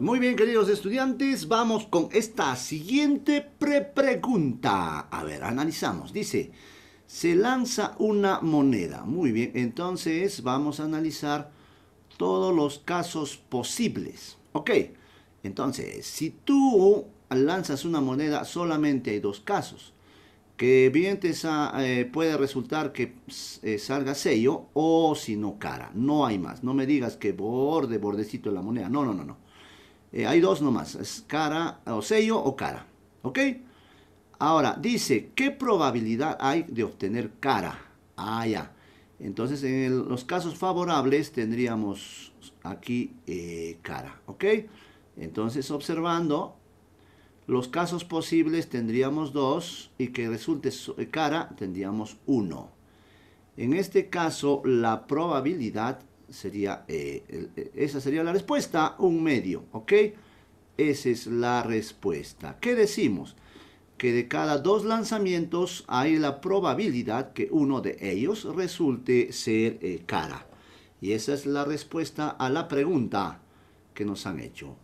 Muy bien, queridos estudiantes, vamos con esta siguiente pre pregunta. A ver, analizamos. Dice, se lanza una moneda. Muy bien, entonces vamos a analizar todos los casos posibles. Ok, entonces, si tú lanzas una moneda, solamente hay dos casos. Que bien te eh, puede resultar que eh, salga sello o si no cara. No hay más. No me digas que borde, bordecito de la moneda. No, no, no, no eh, hay dos nomás, es cara o sello o cara, ¿ok? Ahora, dice, ¿qué probabilidad hay de obtener cara? Ah, ya. Entonces, en los casos favorables tendríamos aquí eh, cara, ¿ok? Entonces, observando, los casos posibles tendríamos dos y que resulte eh, cara tendríamos uno. En este caso, la probabilidad sería, eh, eh, esa sería la respuesta, un medio, ¿ok? Esa es la respuesta. ¿Qué decimos? Que de cada dos lanzamientos hay la probabilidad que uno de ellos resulte ser eh, cara. Y esa es la respuesta a la pregunta que nos han hecho.